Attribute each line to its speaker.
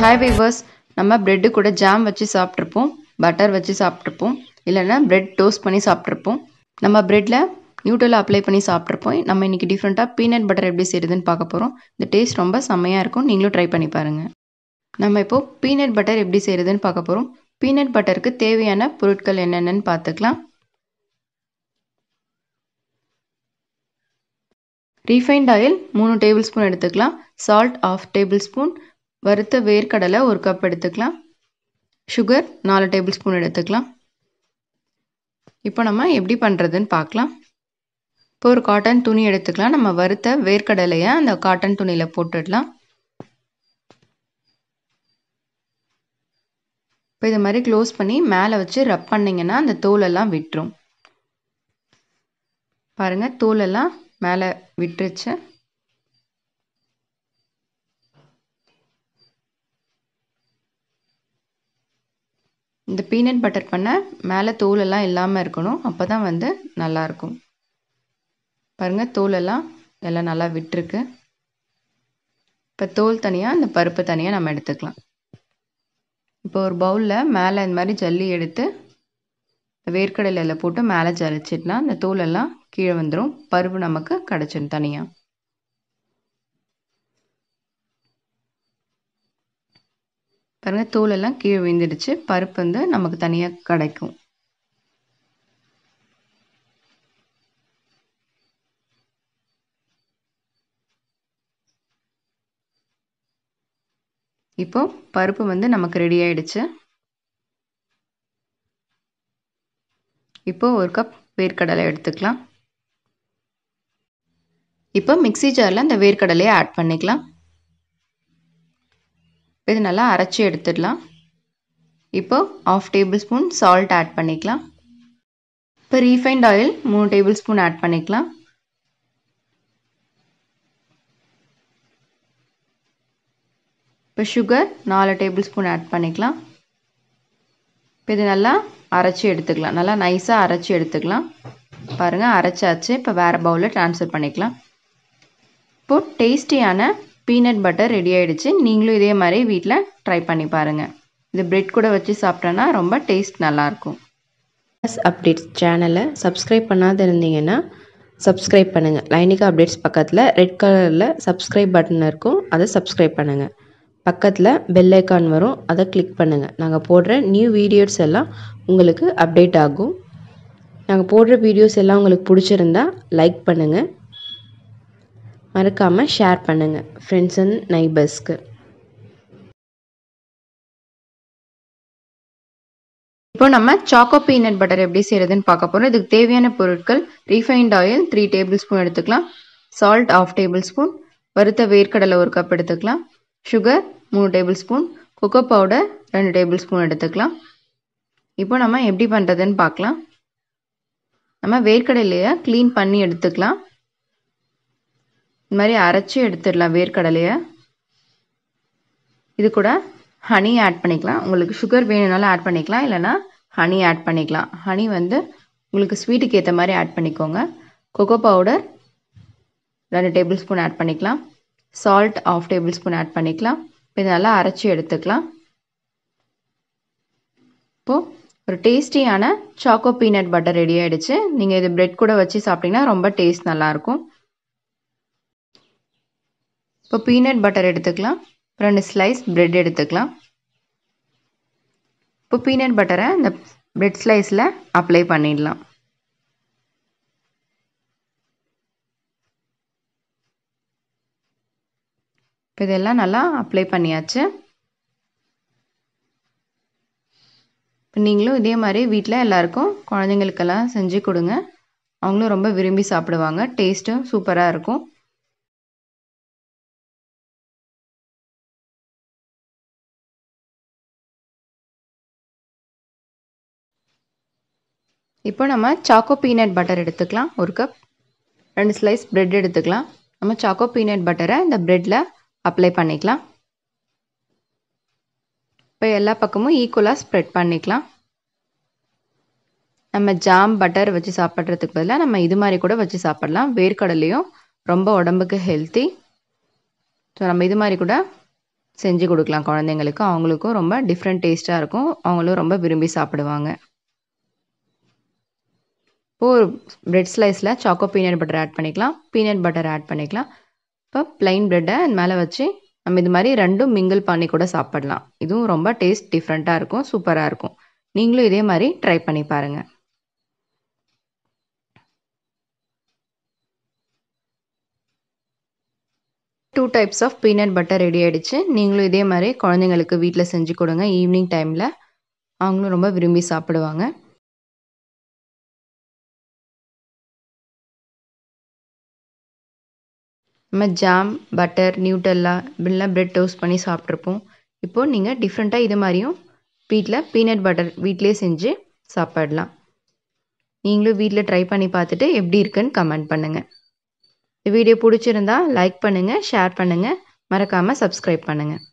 Speaker 1: hi viewers நம்ம bread கூட jam வச்சு சாப்பிட்ருப்போம் பட்டர் வச்சு சாப்பிட்ருப்போம் இல்லைன்னா ப்ரெட் டோஸ்ட் பண்ணி சாப்பிட்ருப்போம் நம்ம ப்ரெட்டில் நியூட்ரல் அப்ளை பண்ணி சாப்பிட்ருப்போம் நம்ம இன்றைக்கி டிஃப்ரெண்ட்டாக பீனட் பட்டர் எப்படி செய்கிறதுன்னு பார்க்க போகிறோம் இந்த டேஸ்ட் ரொம்ப செம்மையாக இருக்கும் நீங்களும் ட்ரை பண்ணி பாருங்கள் நம்ம இப்போது பீனட் பட்டர் எப்படி செய்கிறதுன்னு பார்க்க போகிறோம் பீனட் பட்டருக்கு தேவையான பொருட்கள் என்னென்னு பார்த்துக்கலாம் ரீஃபைண்ட் ஆயில் மூணு டேபிள் ஸ்பூன் எடுத்துக்கலாம் சால்ட் ஆஃப் டேபிள் ஸ்பூன் வறுத்த வேர்க்கடலை ஒரு கப் எடுத்துக்கலாம் சுகர் நாலு டேபிள் ஸ்பூன் எடுத்துக்கலாம் இப்போ நம்ம எப்படி பண்ணுறதுன்னு பார்க்கலாம் இப்போ ஒரு காட்டன் துணி எடுத்துக்கலாம் நம்ம வறுத்த வேர்க்கடலையை அந்த காட்டன் துணியில் போட்டுடலாம் இப்போ இது மாதிரி க்ளோஸ் பண்ணி மேலே வச்சு ரப் பண்ணிங்கன்னா அந்த தோலெல்லாம் விட்டுரும் பாருங்கள் தோலெல்லாம் மேலே விட்டுருச்சு இந்த பீனட் பட்டர் பண்ணை மேலே தோலெல்லாம் இல்லாமல் இருக்கணும் அப்போ தான் வந்து நல்லாயிருக்கும் பாருங்கள் தோலெல்லாம் எல்லாம் நல்லா விட்டுருக்கு இப்போ தோல் தனியாக இந்த பருப்பு தனியாக நம்ம எடுத்துக்கலாம் இப்போ ஒரு பவுலில் மேலே இந்த மாதிரி ஜல்லி எடுத்து வேர்க்கடலையில் போட்டு மேலே ஜலிச்சிடலாம் இந்த தோலெல்லாம் கீழே வந்துடும் பருப்பு நமக்கு கிடச்சிடும் தனியாக பாருங்கள் எல்லாம் கீழே விழுந்துடுச்சு பருப்பு வந்து நமக்கு தனியாக கிடைக்கும் இப்போ பருப்பு வந்து நமக்கு ரெடி ஆயிடுச்சு இப்போ ஒரு கப் வேர்க்கடலை எடுத்துக்கலாம் இப்போ மிக்சி ஜாரில் அந்த வேர்க்கடலையை ஆட் பண்ணிக்கலாம் இது நல்லா அரைச்சி எடுத்துடலாம் இப்போ half tablespoon salt add பண்ணிக்கலாம் இப்போ ரீஃபைண்ட் ஆயில் மூணு டேபிள் ஸ்பூன் ஆட் பண்ணிக்கலாம் இப்போ சுகர் நாலு டேபிள் ஸ்பூன் ஆட் பண்ணிக்கலாம் இப்போ இது நல்லா அரைச்சி எடுத்துக்கலாம் நல்லா நைஸாக அரைச்சி எடுத்துக்கலாம் பாருங்கள் அரைச்சாச்சு இப்போ வேறு பவுலில் ட்ரான்ஸ்ஃபர் பண்ணிக்கலாம் இப்போது டேஸ்டியான பீனட் பட்டர் ரெடி ஆகிடுச்சு நீங்களும் இதே மாதிரி வீட்டில் ட்ரை பண்ணி பாருங்கள் இது பிரெட் கூட வச்சு சாப்பிட்டோன்னா ரொம்ப டேஸ்ட் நல்லாயிருக்கும் ப்ளஸ் அப்டேட்ஸ் சேனலை சப்ஸ்கிரைப் பண்ணாத இருந்தீங்கன்னா சப்ஸ்கிரைப் பண்ணுங்கள் லைனிகா அப்டேட்ஸ் பக்கத்தில் ரெட் கலரில் சப்ஸ்கிரைப் பட்டன் இருக்கும் அதை சப்ஸ்கிரைப் பண்ணுங்கள் பக்கத்தில் பெல் ஐக்கான் வரும் அதை கிளிக் பண்ணுங்கள் நாங்கள் போடுற நியூ வீடியோஸ் எல்லாம் உங்களுக்கு அப்டேட் ஆகும் நாங்கள் போடுற வீடியோஸ் எல்லாம் உங்களுக்கு பிடிச்சிருந்தா லைக் பண்ணுங்கள் மறக்காமல் ஷேர் பண்ணுங்கள் ஃப்ரெண்ட்ஸ் அண்ட் நைபர்ஸ்க்கு இப்போ நம்ம சாக்கோ பீனட் பட்டர் எப்படி செய்யறதுன்னு பார்க்க போகிறோம் இதுக்கு தேவையான பொருட்கள் refined oil three tablespoon எடுத்துக்கலாம் சால்ட் ஆஃப் டேபிள் ஸ்பூன் வறுத்த வேர்க்கடலை ஒரு கப் எடுத்துக்கலாம் சுகர் மூணு டேபிள் ஸ்பூன் கொக்கோ பவுடர் ரெண்டு டேபிள் ஸ்பூன் எடுத்துக்கலாம் இப்போ நம்ம எப்படி பண்ணுறதுன்னு பார்க்கலாம் நம்ம வேர்க்கடலையை க்ளீன் பண்ணி எடுத்துக்கலாம் இந்த மாதிரி அரைச்சி எடுத்துடலாம் வேர்க்கடலையை இது கூட ஹனி ஆட் பண்ணிக்கலாம் உங்களுக்கு சுகர் வேணும்னாலும் ஆட் பண்ணிக்கலாம் இல்லைனா ஹனி ஆட் பண்ணிக்கலாம் ஹனி வந்து உங்களுக்கு ஸ்வீட்டுக்கு ஏற்ற மாதிரி ஆட் பண்ணிக்கோங்க கொக்கோ பவுடர் ரெண்டு டேபிள் ஸ்பூன் ஆட் பண்ணிக்கலாம் salt half tablespoon add பண்ணிக்கலாம் இது நல்லா அரைச்சி எடுத்துக்கலாம் இப்போது ஒரு டேஸ்டியான சாக்கோ பீனட் பட்டர் ரெடி ஆகிடுச்சு நீங்கள் இது ப்ரெட் கூட வச்சு சாப்பிட்டிங்கன்னா ரொம்ப டேஸ்ட் நல்லாயிருக்கும் இப்போ பீனட் பட்டர் எடுத்துக்கலாம் ரெண்டு ஸ்லைஸ் ப்ரெட் எடுத்துக்கலாம் இப்போ பீனட் பட்டரை இந்த ப்ரெட் ஸ்லைஸில் அப்ளை பண்ணிடலாம் இப்போ இதெல்லாம் நல்லா அப்ளை பண்ணியாச்சு இப்போ நீங்களும் இதே மாதிரி வீட்டில் எல்லாருக்கும் குழந்தைங்களுக்கெல்லாம் செஞ்சு கொடுங்க அவங்களும் ரொம்ப விரும்பி சாப்பிடுவாங்க டேஸ்ட்டும் சூப்பராக இருக்கும் இப்போ நம்ம சாக்கோ பீனட் பட்டர் எடுத்துக்கலாம் ஒரு கப் ரெண்டு ஸ்லைஸ் ப்ரெட் எடுத்துக்கலாம் நம்ம சாக்கோ பீனட் பட்டரை இந்த ப்ரெட்டில் அப்ளை பண்ணிக்கலாம் இப்போ எல்லா பக்கமும் ஈக்குவலாக ஸ்ப்ரெட் பண்ணிக்கலாம் நம்ம ஜாம் பட்டர் வச்சு சாப்பிட்றதுக்கு பதிலாக நம்ம இது மாதிரி கூட வச்சு சாப்பிட்லாம் வேர்க்கடலையும் ரொம்ப உடம்புக்கு ஹெல்த்தி ஸோ நம்ம இது மாதிரி கூட செஞ்சு கொடுக்கலாம் குழந்தைங்களுக்கு அவங்களுக்கும் ரொம்ப டிஃப்ரெண்ட் டேஸ்ட்டாக இருக்கும் அவங்களும் ரொம்ப விரும்பி சாப்பிடுவாங்க இப்போ ஒரு ப்ரெட் ஸ்லைஸில் சாக்கோ பீனட் பட்டர் ஆட் பண்ணிக்கலாம் பீனட் பட்டர் ஆட் பண்ணிக்கலாம் இப்போ ப்ளைன் ப்ரெட்டை மேலே வச்சு நம்ம இது மாதிரி ரெண்டும் மிங்கிள் பண்ணி கூட சாப்பிடலாம் இதுவும் ரொம்ப டேஸ்ட் டிஃப்ரெண்ட்டாக இருக்கும் சூப்பராக இருக்கும் நீங்களும் இதே மாதிரி ட்ரை பண்ணி பாருங்கள் two types of peanut butter ready ஆகிடுச்சு நீங்களும் இதே மாதிரி குழந்தைங்களுக்கு வீட்டில் செஞ்சு கொடுங்க ஈவினிங் டைமில் அவங்களும் ரொம்ப விரும்பி சாப்பிடுவாங்க நம்ம ஜாம் பட்டர் நியூட்டல்லா இப்படிலாம் ப்ரெட் டோஸ்ட் பண்ணி சாப்பிட்ருப்போம் இப்போது நீங்கள் டிஃப்ரெண்ட்டாக இது மாதிரியும் வீட்டில் பீனட் பட்டர் வீட்டிலே செஞ்சு சாப்பிடலாம் நீங்களும் வீட்டில் ட்ரை பண்ணி பார்த்துட்டு எப்படி இருக்குன்னு கமெண்ட் பண்ணுங்கள் இந்த வீடியோ பிடிச்சிருந்தா லைக் பண்ணுங்கள் ஷேர் பண்ணுங்கள் மறக்காமல் சப்ஸ்கிரைப் பண்ணுங்கள்